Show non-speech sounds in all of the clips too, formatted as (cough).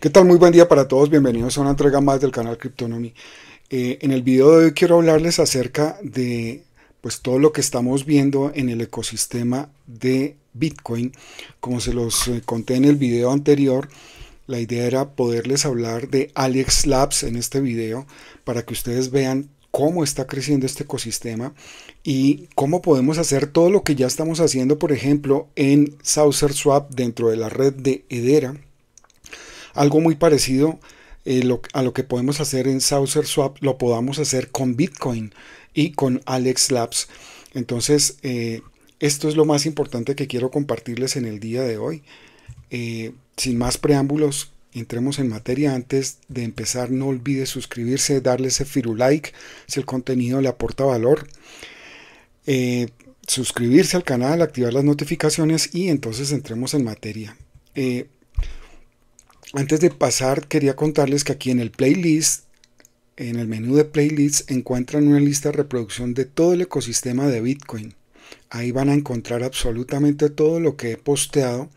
¿Qué tal? Muy buen día para todos. Bienvenidos a una entrega más del canal Cryptonomy. Eh, en el video de hoy quiero hablarles acerca de pues, todo lo que estamos viendo en el ecosistema de Bitcoin. Como se los eh, conté en el video anterior, la idea era poderles hablar de Alex Labs en este video para que ustedes vean cómo está creciendo este ecosistema y cómo podemos hacer todo lo que ya estamos haciendo, por ejemplo, en SaucerSwap dentro de la red de Edera algo muy parecido eh, a lo que podemos hacer en Saucer Swap, lo podamos hacer con Bitcoin y con Alex Labs. Entonces, eh, esto es lo más importante que quiero compartirles en el día de hoy. Eh, sin más preámbulos, entremos en materia. Antes de empezar, no olvide suscribirse, darle ese firulike like si el contenido le aporta valor. suscribirse al canal, activar las notificaciones y entonces entremos en materia antes de pasar, quería contarles que aquí en el playlist, en el menú de playlists, encuentran una lista de reproducción de todo el ecosistema de Bitcoin. Ahí van a encontrar absolutamente todo lo que he posteado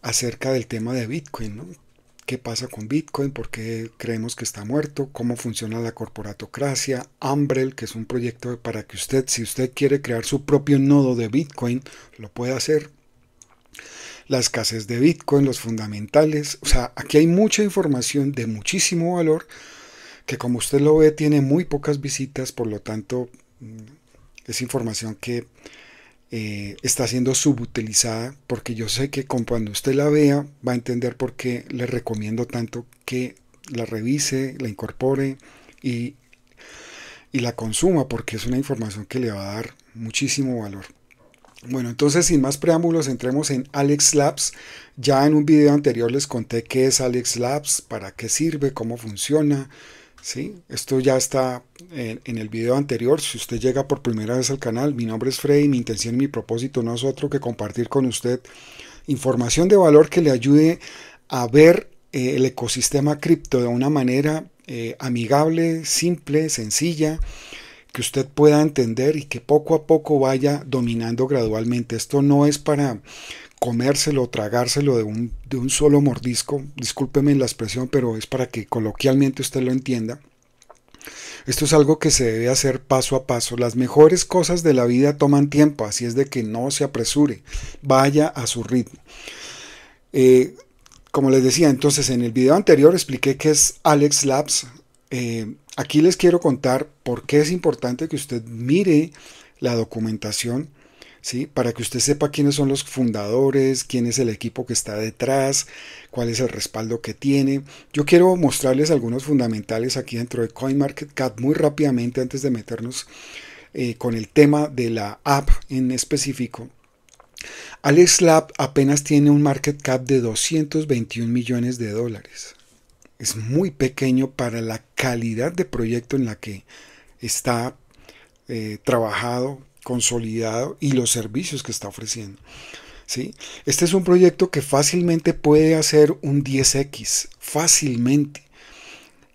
acerca del tema de Bitcoin. ¿Qué pasa con Bitcoin? ¿Por qué creemos que está muerto? ¿Cómo funciona la corporatocracia? Umbrel, que es un proyecto para que usted, si usted quiere crear su propio nodo de Bitcoin, lo pueda hacer la escasez de Bitcoin, los fundamentales. O sea, aquí hay mucha información de muchísimo valor que como usted lo ve tiene muy pocas visitas, por lo tanto mm, es información que eh, está siendo subutilizada porque yo sé que cuando usted la vea va a entender por qué le recomiendo tanto que la revise, la incorpore y, y la consuma porque es una información que le va a dar muchísimo valor. Bueno, entonces sin más preámbulos, entremos en Alex Labs. Ya en un video anterior les conté qué es Alex Labs, para qué sirve, cómo funciona. ¿sí? Esto ya está en, el video anterior. Si usted llega por primera vez al canal, mi nombre es Freddy, mi intención y mi propósito no es otro que compartir con usted información de valor que le ayude a ver eh, el ecosistema cripto de una manera eh, amigable, simple, sencilla que usted pueda entender y que poco a poco vaya dominando gradualmente. Esto no es para comérselo, tragárselo de un, solo mordisco, discúlpeme la expresión, pero es para que coloquialmente usted lo entienda. Esto es algo que se debe hacer paso a paso. Las mejores cosas de la vida toman tiempo, así es de que no se apresure, vaya a su ritmo. Eh, como les decía, entonces en el video anterior expliqué que es Alex Labs. Eh, Aquí les quiero contar por qué es importante que usted mire la documentación, ¿sí? Para que usted sepa quiénes son los fundadores, quién es el equipo que está detrás, cuál es el respaldo que tiene. Yo quiero mostrarles algunos fundamentales aquí dentro de CoinMarketCap muy rápidamente antes de meternos eh, con el tema de la app en específico. Alex Lab apenas tiene un market cap de 221 millones de dólares es muy pequeño para la calidad de proyecto en la que está eh, trabajado, consolidado y los servicios que está ofreciendo. ¿sí? Este es un proyecto que fácilmente puede hacer un 10x, fácilmente.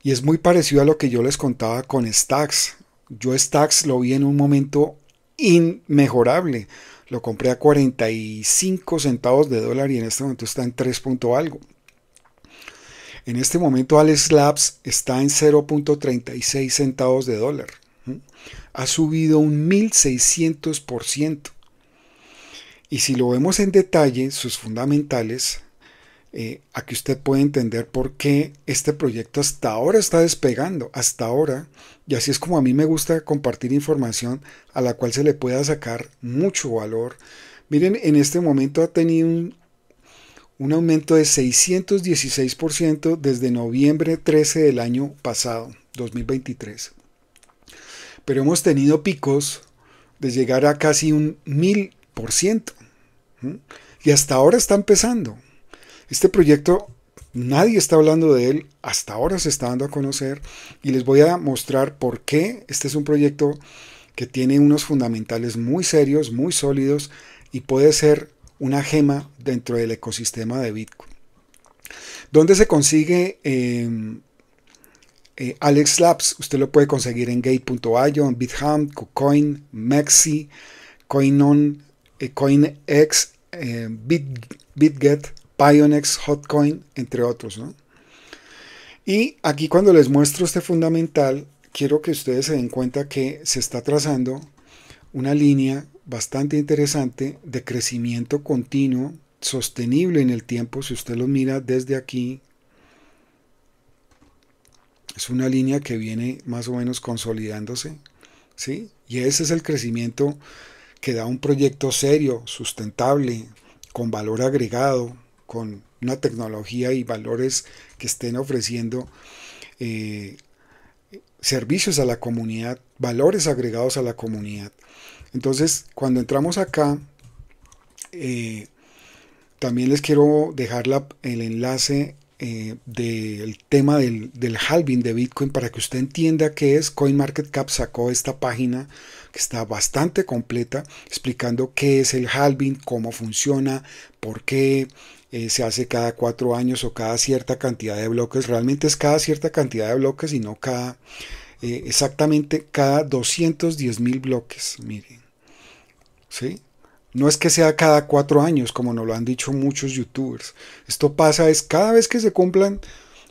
Y es muy parecido a lo que yo les contaba con Stacks. Yo Stacks lo vi en un momento inmejorable. Lo compré a 45 centavos de dólar y en este momento está en 3. algo. En este momento Alex Labs está en 0.36 centavos de dólar. Ha subido un 1600%. Y si lo vemos en detalle, sus fundamentales, eh, aquí usted puede entender por qué este proyecto hasta ahora está despegando, hasta ahora. Y así es como a mí me gusta compartir información a la cual se le pueda sacar mucho valor. Miren, en este momento ha tenido un un aumento de 616% desde noviembre 13 del año pasado, 2023. Pero hemos tenido picos de llegar a casi un 1000%. Y hasta ahora está empezando. Este proyecto nadie está hablando de él, hasta ahora se está dando a conocer y les voy a mostrar por qué este es un proyecto que tiene unos fundamentales muy serios, muy sólidos y puede ser una gema dentro del ecosistema de Bitcoin. ¿Dónde se consigue em, eh, Alex Labs? Usted lo puede conseguir en gate.io, en BitHam, KuCoin, Maxi, CoinOn, eh, CoinX, em, Bit, BitGet, Pionex, Hotcoin, entre otros. Y aquí cuando les muestro este fundamental, quiero que ustedes se den cuenta que se está trazando una línea bastante interesante de crecimiento continuo, sostenible en el tiempo, si usted lo mira desde aquí, es una línea que viene más o menos consolidándose, ¿sí? Y ese es el crecimiento que da un proyecto serio, sustentable, con valor agregado, con una tecnología y valores que estén ofreciendo eh, servicios a la comunidad, valores agregados a la comunidad. Entonces, cuando entramos acá, eh, también les quiero dejar el enlace eh, del tema del, halving de Bitcoin para que usted entienda qué es. CoinMarketCap sacó esta página que está bastante completa explicando qué es el halving, cómo funciona, por qué eh, se hace cada cuatro años o cada cierta cantidad de bloques. Realmente es cada cierta cantidad de bloques y no cada exactamente cada 210 mil bloques. Miren. No es que sea cada cuatro años, como nos lo han dicho muchos youtubers. Esto pasa es cada vez que se cumplan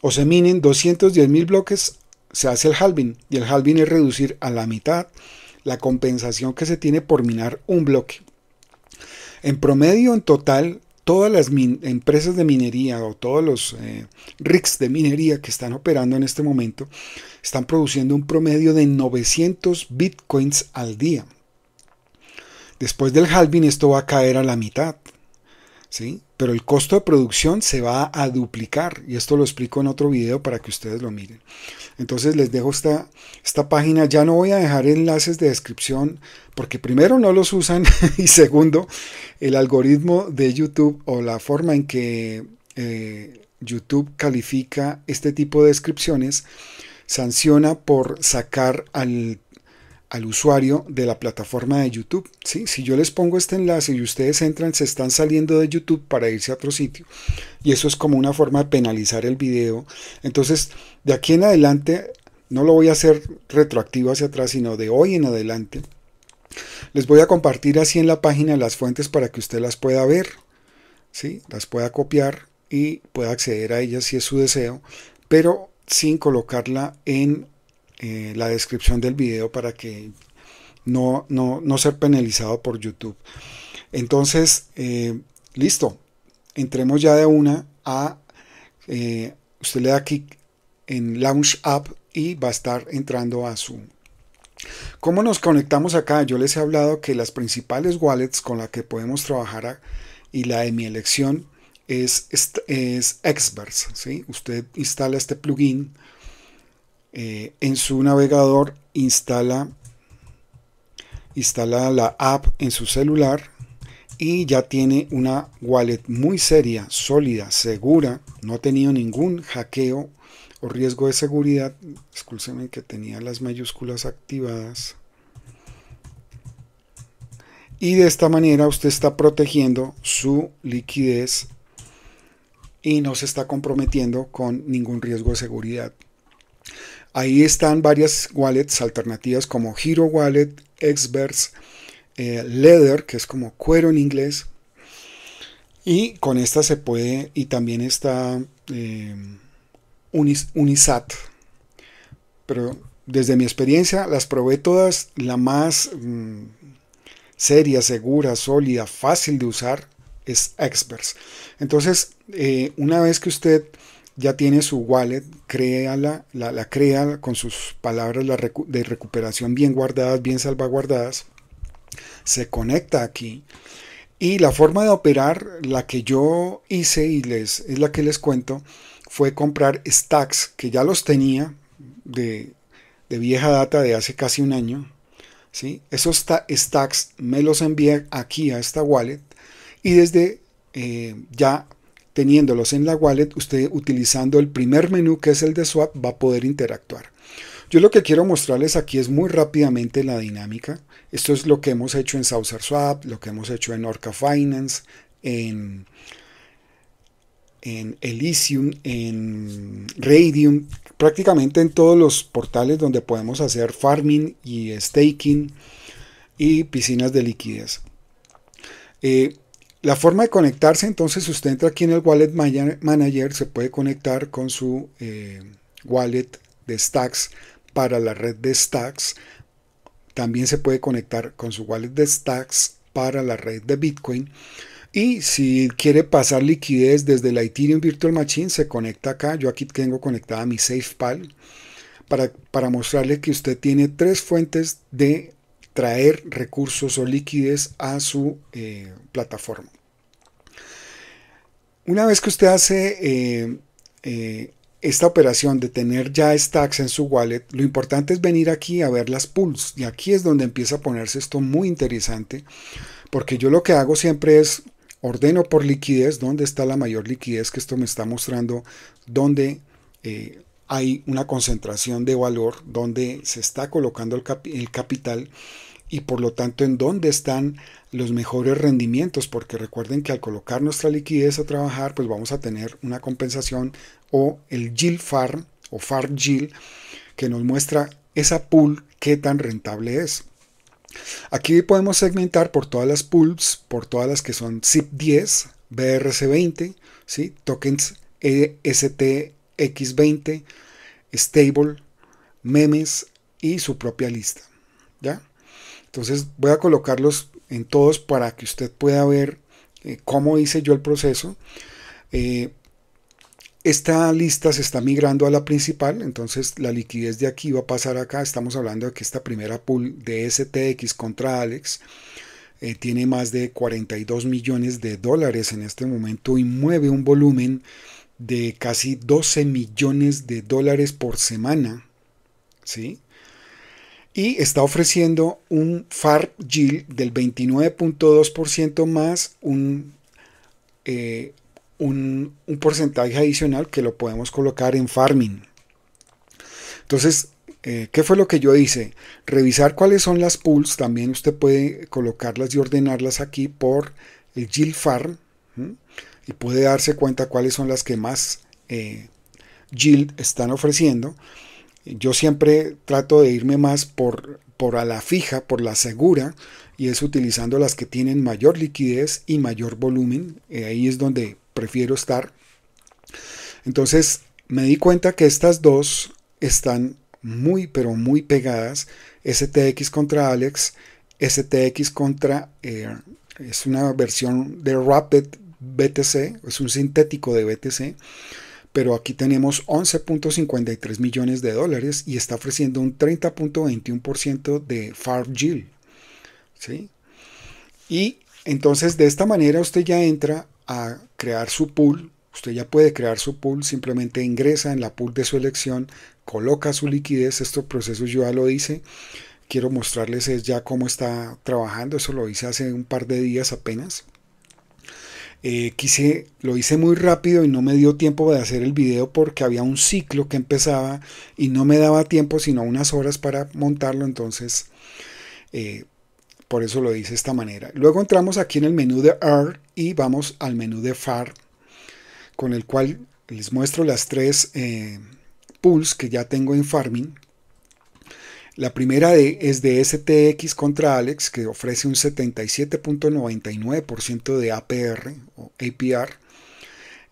o se minen 210 mil bloques, se hace el halving. Y el halving es reducir a la mitad la compensación que se tiene por minar un bloque. En promedio, en total, todas las empresas de minería o todos los eh, RICs de minería que están operando en este momento están produciendo un promedio de 900 bitcoins al día. Después del halving esto va a caer a la mitad, ¿sí? Pero el costo de producción se va a duplicar y esto lo explico en otro video para que ustedes lo miren. Entonces les dejo esta, esta página, ya no voy a dejar enlaces de descripción porque primero no los usan (laughs) y segundo el algoritmo de YouTube o la forma en que eh, YouTube califica este tipo de descripciones sanciona por sacar al al usuario de la plataforma de YouTube. ¿sí? Si yo les pongo este enlace y ustedes entran, se están saliendo de YouTube para irse a otro sitio. Y eso es como una forma de penalizar el video. Entonces, de aquí en adelante, no lo voy a hacer retroactivo hacia atrás, sino de hoy en adelante, les voy a compartir así en la página las fuentes para que usted las pueda ver, ¿sí? las pueda copiar y pueda acceder a ellas si es su deseo, pero sin colocarla en eh, la descripción del video para que no, no, no ser penalizado por YouTube. Entonces, eh, listo, entremos ya de una a... Eh, usted le da clic en Launch App y va a estar entrando a Zoom ¿Cómo nos conectamos acá? Yo les he hablado que las principales wallets con las que podemos trabajar y la de mi elección es, es, es Usted instala este plugin eh, en su navegador instala, instala la app en su celular y ya tiene una wallet muy seria, sólida, segura, no ha tenido ningún hackeo o riesgo de seguridad. Escúcheme que tenía las mayúsculas activadas. Y de esta manera usted está protegiendo su liquidez y no se está comprometiendo con ningún riesgo de seguridad. Ahí están varias wallets alternativas como Hero Wallet, Xverse, eh, Leather, que es como cuero en inglés. Y con esta se puede, y también está eh, Unisat. Pero desde mi experiencia las probé todas, la más mm, seria, segura, sólida, fácil de usar es Xverse. Entonces, eh, una vez que usted ya tiene su wallet, créala, la, la crea con sus palabras de recuperación bien guardadas, bien salvaguardadas, se conecta aquí. Y la forma de operar, la que yo hice y les, es la que les cuento, fue comprar stacks que ya los tenía de, vieja data de hace casi un año. ¿sí? Esos stacks me los envié aquí a esta wallet y desde eh, ya teniéndolos en la wallet, usted utilizando el primer menú que es el de swap va a poder interactuar. Yo lo que quiero mostrarles aquí es muy rápidamente la dinámica. Esto es lo que hemos hecho en Saucer Swap, lo que hemos hecho en Orca Finance, en, Elysium, en Radium, prácticamente en todos los portales donde podemos hacer farming y staking y piscinas de liquidez. Eh, la forma de conectarse, entonces usted entra aquí en el Wallet Manager, se puede conectar con su eh, wallet de Stacks para la red de Stacks. También se puede conectar con su wallet de Stacks para la red de Bitcoin. Y si quiere pasar liquidez desde la Ethereum Virtual Machine, se conecta acá. Yo aquí tengo conectada mi SafePal para, para mostrarle que usted tiene tres fuentes de traer recursos o liquidez a su eh, plataforma. Una vez que usted hace eh, eh, esta operación de tener ya stacks en su wallet, lo importante es venir aquí a ver las pools. Y aquí es donde empieza a ponerse esto muy interesante, porque yo lo que hago siempre es ordeno por liquidez, dónde está la mayor liquidez, que esto me está mostrando dónde hay una concentración de valor, dónde se está colocando el capital y por lo tanto en dónde están los mejores rendimientos, porque recuerden que al colocar nuestra liquidez a trabajar, pues vamos a tener una compensación o el yield farm o farm yield que nos muestra esa pool qué tan rentable es. Aquí podemos segmentar por todas las pools, por todas las que son SIP 10, BRC20, ¿sí? tokens e STX20, stable, memes y su propia lista. ¿ya? Entonces voy a colocarlos en todos para que usted pueda ver eh, cómo hice yo el proceso. Eh, esta lista se está migrando a la principal, entonces la liquidez de aquí va a pasar acá. Estamos hablando de que esta primera pool de STX contra Alex eh, tiene más de 42 millones de dólares en este momento y mueve un volumen de casi 12 millones de dólares por semana. ¿sí? y está ofreciendo un FAR yield del 29.2% más eh, un, un, porcentaje adicional que lo podemos colocar en farming. Entonces, eh, ¿qué fue lo que yo hice? Revisar cuáles son las pools, también usted puede colocarlas y ordenarlas aquí por el yield farm y puede darse cuenta cuáles son las que más eh, yield están ofreciendo yo siempre trato de irme más por, a la fija, por la segura, y es utilizando las que tienen mayor liquidez y mayor volumen. Eh, ahí es donde prefiero estar. Entonces me di cuenta que estas dos están muy pero muy pegadas. STX contra Alex, STX contra... Eh, es una versión de Rapid BTC, es un sintético de BTC pero aquí tenemos 11.53 millones de dólares y está ofreciendo un 30.21% de farm ¿sí? Y entonces de esta manera usted ya entra a crear su pool. Usted ya puede crear su pool, simplemente ingresa en la pool de su elección, coloca su liquidez, estos procesos yo ya lo hice. Quiero mostrarles ya cómo está trabajando, eso lo hice hace un par de días apenas. Eh, quise, lo hice muy rápido y no me dio tiempo de hacer el video porque había un ciclo que empezaba y no me daba tiempo sino unas horas para montarlo, entonces eh, por eso lo hice de esta manera. Luego entramos aquí en el menú de R y vamos al menú de FAR, con el cual les muestro las tres eh, pools que ya tengo en Farming. La primera es de STX contra Alex, que ofrece un 77.99% de APR o APR.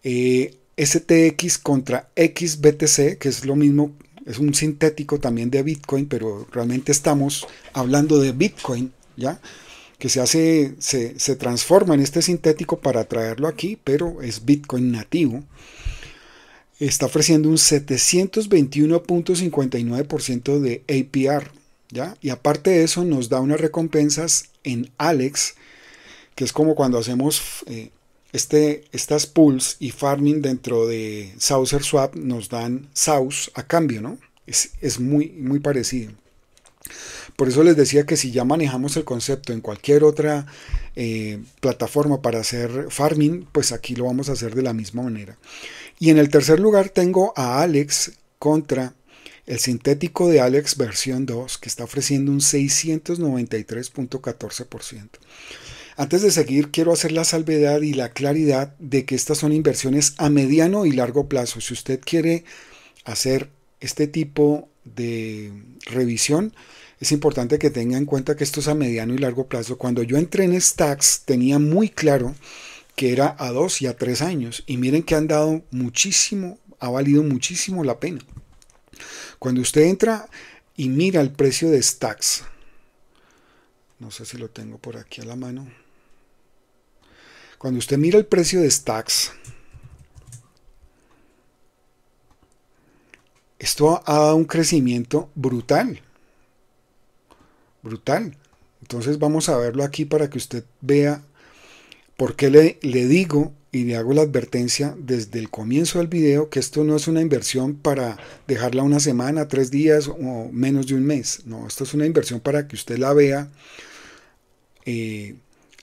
Eh, STX contra XBTC, que es lo mismo, es un sintético también de Bitcoin, pero realmente estamos hablando de Bitcoin, ¿ya? Que se hace, se transforma en este sintético para traerlo aquí, pero es Bitcoin nativo está ofreciendo un 721.59% de APR. ¿ya? Y aparte de eso, nos da unas recompensas en Alex, que es como cuando hacemos eh, este, estas pools y farming dentro de Souser Swap, nos dan Saus a cambio, ¿no? Es, muy, muy parecido. Por eso les decía que si ya manejamos el concepto en cualquier otra eh, plataforma para hacer farming, pues aquí lo vamos a hacer de la misma manera. Y en el tercer lugar tengo a Alex contra el sintético de Alex versión 2 que está ofreciendo un 693.14%. Antes de seguir, quiero hacer la salvedad y la claridad de que estas son inversiones a mediano y largo plazo. Si usted quiere hacer este tipo de revisión, es importante que tenga en cuenta que esto es a mediano y largo plazo. Cuando yo entré en Stacks, tenía muy claro que era a dos y a tres años. Y miren que han dado muchísimo, ha valido muchísimo la pena. Cuando usted entra y mira el precio de Stacks, no sé si lo tengo por aquí a la mano. Cuando usted mira el precio de Stacks, esto ha dado un crecimiento brutal. Brutal. Entonces vamos a verlo aquí para que usted vea ¿Por qué le, le digo y le hago la advertencia desde el comienzo del video que esto no es una inversión para dejarla una semana, tres días o menos de un mes. No, esto es una inversión para que usted la vea. Eh,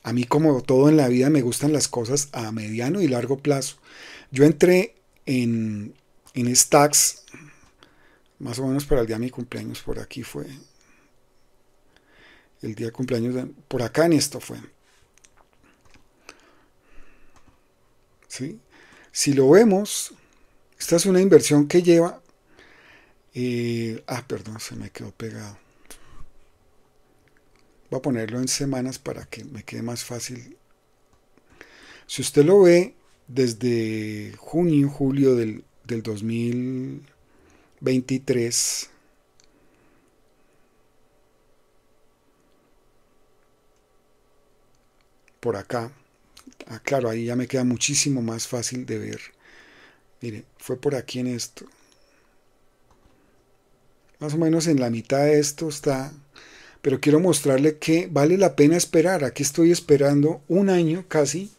a mí como todo en la vida me gustan las cosas a mediano y largo plazo. Yo entré en, en Stacks más o menos para el día de mi cumpleaños, por aquí fue. El día de cumpleaños, por acá en esto fue, ¿sí? Si lo vemos, esta es una inversión que lleva... Eh, ah, perdón, se me quedó pegado. Voy a ponerlo en semanas para que me quede más fácil. Si usted lo ve desde junio, julio del, del 2023, por acá, Ah, claro, ahí ya me queda muchísimo más fácil de ver. Mire, fue por aquí en esto. Más o menos en la mitad de esto está. Pero quiero mostrarle que vale la pena esperar. Aquí estoy esperando un año casi.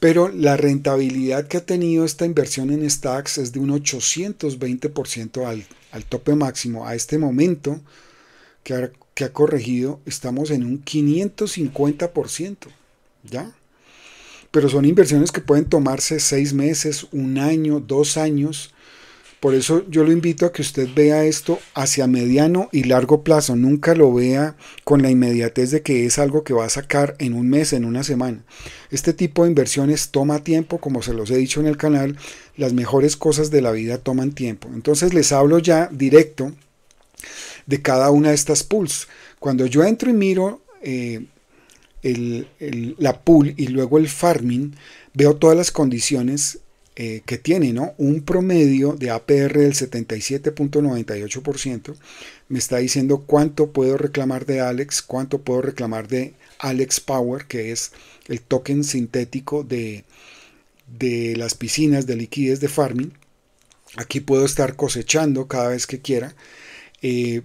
Pero la rentabilidad que ha tenido esta inversión en stacks es de un 820% al, al tope máximo. A este momento que ha, que ha corregido, estamos en un 550%. ¿ya? Pero son inversiones que pueden tomarse seis meses, un año, dos años. Por eso yo lo invito a que usted vea esto hacia mediano y largo plazo. Nunca lo vea con la inmediatez de que es algo que va a sacar en un mes, en una semana. Este tipo de inversiones toma tiempo, como se los he dicho en el canal. Las mejores cosas de la vida toman tiempo. Entonces les hablo ya directo de cada una de estas pools. Cuando yo entro y miro eh, la pool y luego el farming, veo todas las condiciones eh, que tiene, ¿no? Un promedio de APR del 77.98% me está diciendo cuánto puedo reclamar de Alex, cuánto puedo reclamar de Alex Power, que es el token sintético de, las piscinas de liquidez de farming. Aquí puedo estar cosechando cada vez que quiera. Eh,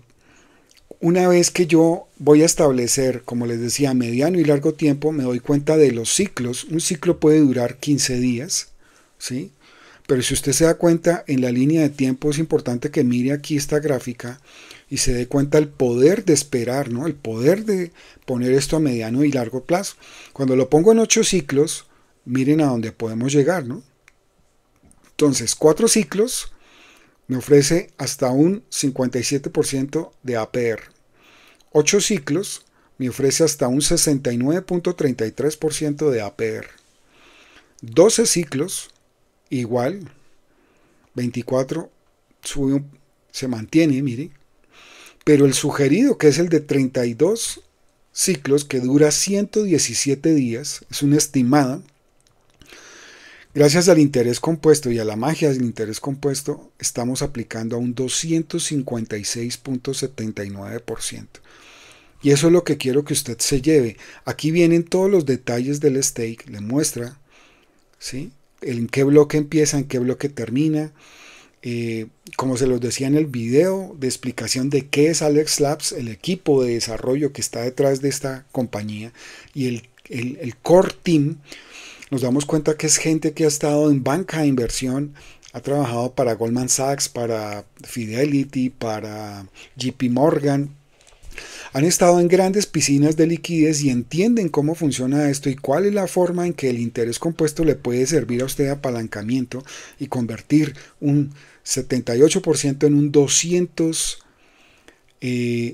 una vez que yo voy a establecer, como les decía, mediano y largo tiempo, me doy cuenta de los ciclos. Un ciclo puede durar 15 días, ¿sí? Pero si usted se da cuenta en la línea de tiempo, es importante que mire aquí esta gráfica y se dé cuenta el poder de esperar, ¿no? El poder de poner esto a mediano y largo plazo. Cuando lo pongo en 8 ciclos, miren a dónde podemos llegar, ¿no? Entonces, 4 ciclos, me ofrece hasta un 57% de APR. 8 ciclos me ofrece hasta un 69.33% de APR. 12 ciclos, igual, 24 se mantiene, mire, pero el sugerido, que es el de 32 ciclos, que dura 117 días, es una estimada, Gracias al interés compuesto y a la magia del interés compuesto, estamos aplicando a un 256.79%. Y eso es lo que quiero que usted se lleve. Aquí vienen todos los detalles del stake, le muestra ¿sí? en qué bloque empieza, en qué bloque termina. Eh, como se los decía en el video de explicación de qué es Alex Labs, el equipo de desarrollo que está detrás de esta compañía y el, el, el core team nos damos cuenta que es gente que ha estado en banca de inversión, ha trabajado para Goldman Sachs, para Fidelity, para JP Morgan. Han estado en grandes piscinas de liquidez y entienden cómo funciona esto y cuál es la forma en que el interés compuesto le puede servir a usted de apalancamiento y convertir un 78% en un 256%. Eh,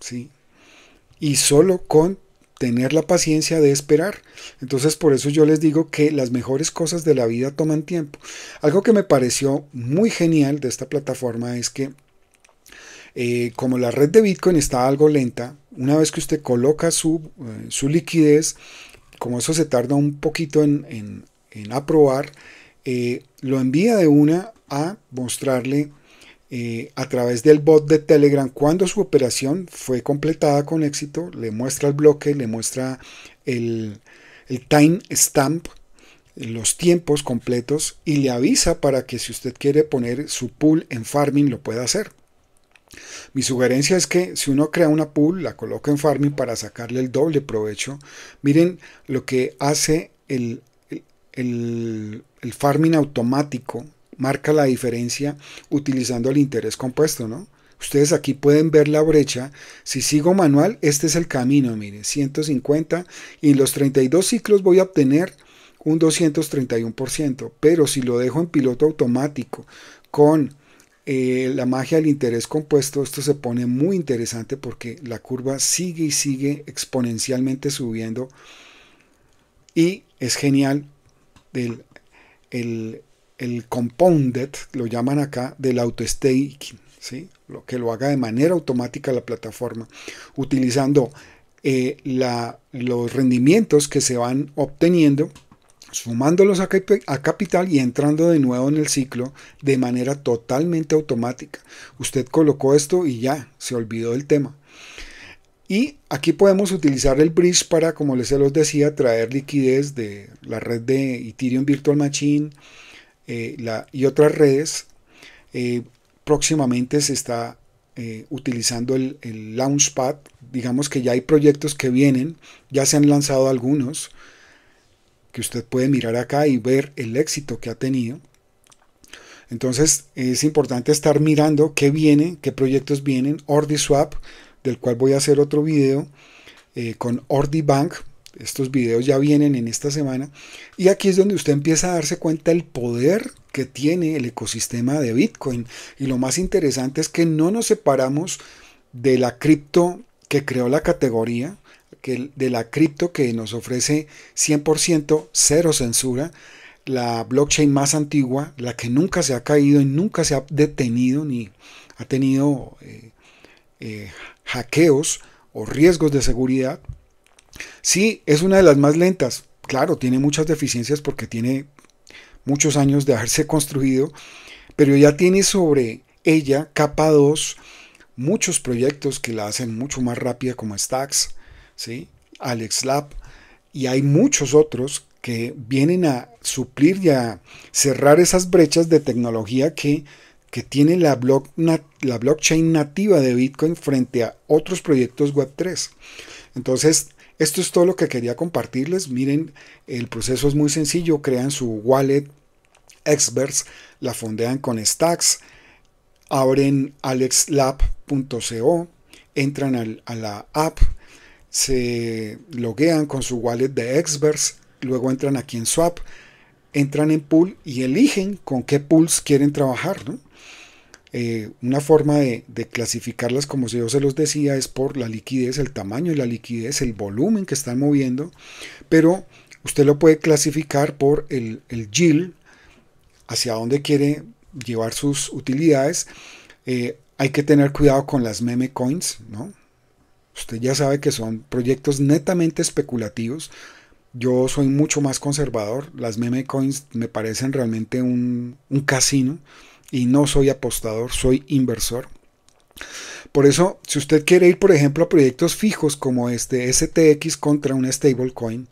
¿sí? Y solo con tener la paciencia de esperar. Entonces por eso yo les digo que las mejores cosas de la vida toman tiempo. Algo que me pareció muy genial de esta plataforma es que eh, como la red de Bitcoin está algo lenta, una vez que usted coloca su, eh, su liquidez, como eso se tarda un poquito en, aprobar, eh, lo envía de una a mostrarle eh, a través del bot de Telegram cuando su operación fue completada con éxito, le muestra el bloque, le muestra el, time stamp, los tiempos completos y le avisa para que si usted quiere poner su pool en farming lo pueda hacer. Mi sugerencia es que si uno crea una pool, la coloca en farming para sacarle el doble provecho. Miren lo que hace el, el farming automático marca la diferencia utilizando el interés compuesto, ¿no? Ustedes aquí pueden ver la brecha. Si sigo manual, este es el camino, mire, 150 y en los 32 ciclos voy a obtener un 231%, pero si lo dejo en piloto automático con eh, la magia del interés compuesto, esto se pone muy interesante porque la curva sigue y sigue exponencialmente subiendo y es genial del el, el compounded, lo llaman acá, del auto-staking, ¿sí? lo que lo haga de manera automática la plataforma, utilizando eh, los rendimientos que se van obteniendo, sumándolos a, a capital y entrando de nuevo en el ciclo de manera totalmente automática. Usted colocó esto y ya, se olvidó del tema. Y aquí podemos utilizar el bridge para, como les decía, traer liquidez de la red de Ethereum Virtual Machine, eh, y otras redes. Eh, próximamente se está eh, utilizando el, Launchpad. Digamos que ya hay proyectos que vienen, ya se han lanzado algunos, que usted puede mirar acá y ver el éxito que ha tenido. Entonces es importante estar mirando qué viene, qué proyectos vienen. OrdiSwap, del cual voy a hacer otro video, con OrdiBank, estos videos ya vienen en esta semana. Y aquí es donde usted empieza a darse cuenta el poder que tiene el ecosistema de Bitcoin. Y lo más interesante es que no nos separamos de la cripto que creó la categoría, de la cripto que nos ofrece 100% cero censura, la blockchain más antigua, la que nunca se ha caído y nunca se ha detenido ni ha tenido eh, eh, hackeos o riesgos de seguridad. Sí, es una de las más lentas. Claro, tiene muchas deficiencias porque tiene muchos años de haberse (laughs) construido, pero ya tiene sobre ella capa 2 muchos proyectos que la hacen mucho más rápida como Stacks, ¿sí? Alex Lab, y hay muchos otros que vienen a suplir y a cerrar esas brechas de tecnología que, tiene la, la blockchain nativa de Bitcoin frente a otros proyectos Web3. Entonces, esto es todo lo que quería compartirles. Miren, el proceso es muy sencillo. Crean su wallet Experts, la fondean con Stacks, abren alexlab.co, entran a la app, se loguean con su wallet de Experts, luego entran aquí en Swap, entran en pool y eligen con qué pools quieren trabajar. ¿no? Eh, una forma de, clasificarlas, como yo se los decía, es por la liquidez, el tamaño y la liquidez, el volumen que están moviendo, pero usted lo puede clasificar por el, el yield, hacia dónde quiere llevar sus utilidades. Eh, hay que tener cuidado con las meme coins, ¿no? Usted ya sabe que son proyectos netamente especulativos. Yo soy mucho más conservador. Las meme coins me parecen realmente un, un casino y no soy apostador, soy inversor. Por eso, si usted quiere ir, por ejemplo, a proyectos fijos como este STX contra un stablecoin,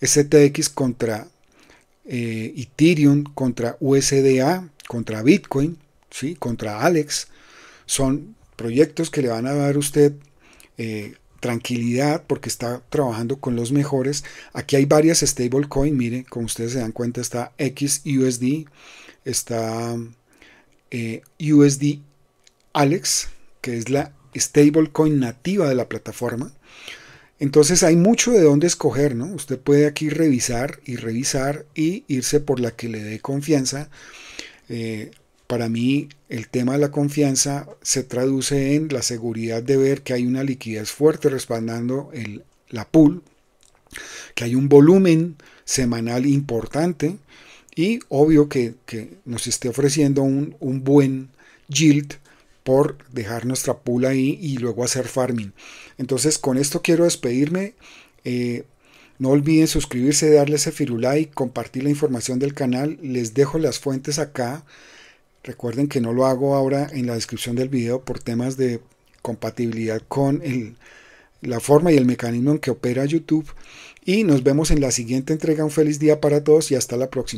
STX contra eh, Ethereum, contra USDA, contra Bitcoin, ¿sí? contra Alex, son proyectos que le van a dar a usted eh, tranquilidad porque está trabajando con los mejores. Aquí hay varias stablecoin, miren, como ustedes se dan cuenta está XUSD, está eh, USD Alex, que es la stablecoin nativa de la plataforma. Entonces hay mucho de dónde escoger, ¿no? Usted puede aquí revisar y revisar y irse por la que le dé confianza. Eh, para mí el tema de la confianza se traduce en la seguridad de ver que hay una liquidez fuerte respaldando la pool, que hay un volumen semanal importante, y obvio que, nos esté ofreciendo un, buen yield por dejar nuestra pool ahí y luego hacer farming. Entonces con esto quiero despedirme. Eh, no olviden suscribirse, darle ese firulai, compartir la información del canal. Les dejo las fuentes acá. Recuerden que no lo hago ahora en la descripción del video por temas de compatibilidad con la forma y el mecanismo en que opera YouTube. Y nos vemos en la siguiente entrega. Un feliz día para todos y hasta la próxima.